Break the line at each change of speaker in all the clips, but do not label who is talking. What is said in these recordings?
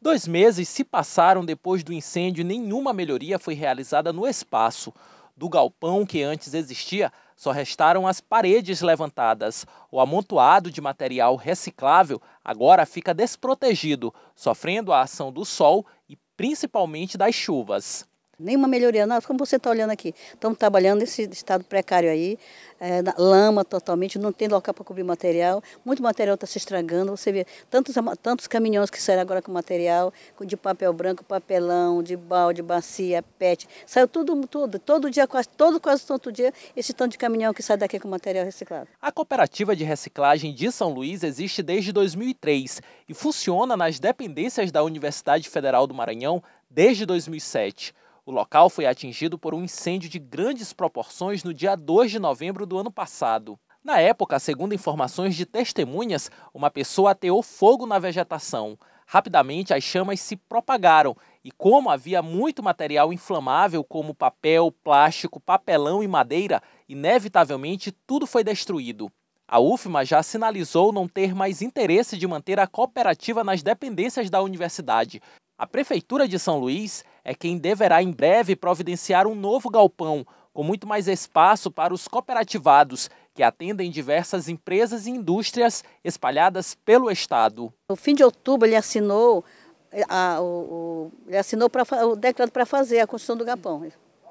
Dois meses se passaram depois do incêndio e nenhuma melhoria foi realizada no espaço. Do galpão que antes existia, só restaram as paredes levantadas. O amontoado de material reciclável agora fica desprotegido, sofrendo a ação do sol e principalmente das chuvas.
Nenhuma melhoria, nada, é Como você está olhando aqui, estamos trabalhando nesse estado precário aí, é, lama totalmente, não tem local para cobrir material, muito material está se estragando. Você vê tantos, tantos caminhões que saíram agora com material, de papel branco, papelão, de balde, bacia, pet. Saiu tudo, tudo, todo dia, quase todo, quase todo dia, esse tanto de caminhão que sai daqui com material reciclado.
A cooperativa de reciclagem de São Luís existe desde 2003 e funciona nas dependências da Universidade Federal do Maranhão desde 2007. O local foi atingido por um incêndio de grandes proporções no dia 2 de novembro do ano passado. Na época, segundo informações de testemunhas, uma pessoa ateou fogo na vegetação. Rapidamente, as chamas se propagaram e, como havia muito material inflamável, como papel, plástico, papelão e madeira, inevitavelmente tudo foi destruído. A UFMA já sinalizou não ter mais interesse de manter a cooperativa nas dependências da universidade. A Prefeitura de São Luís é quem deverá em breve providenciar um novo galpão, com muito mais espaço para os cooperativados, que atendem diversas empresas e indústrias espalhadas pelo Estado.
No fim de outubro, ele assinou, eh, a, o, ele assinou pra, o decreto para fazer a construção do galpão.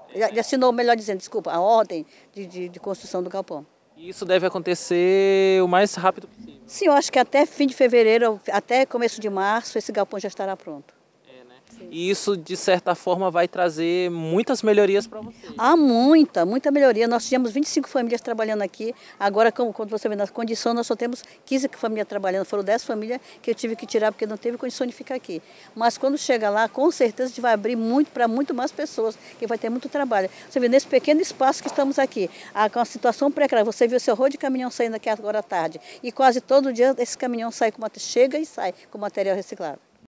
Ele assinou, melhor dizendo, desculpa, a ordem de, de, de construção do galpão.
Isso deve acontecer o mais rápido possível.
Sim, eu acho que até fim de fevereiro, até começo de março, esse galpão já estará pronto.
E isso, de certa forma, vai trazer muitas melhorias para vocês.
Ah, muita, muita melhoria. Nós tínhamos 25 famílias trabalhando aqui. Agora, como, quando você vê nas condições, nós só temos 15 famílias trabalhando. Foram 10 famílias que eu tive que tirar porque não teve condição de ficar aqui. Mas quando chega lá, com certeza a gente vai abrir muito para muito mais pessoas, que vai ter muito trabalho. Você vê, nesse pequeno espaço que estamos aqui, a, com a situação precária, você viu o seu rolo de caminhão saindo aqui agora à tarde. E quase todo dia esse caminhão sai com, chega e sai com material reciclado.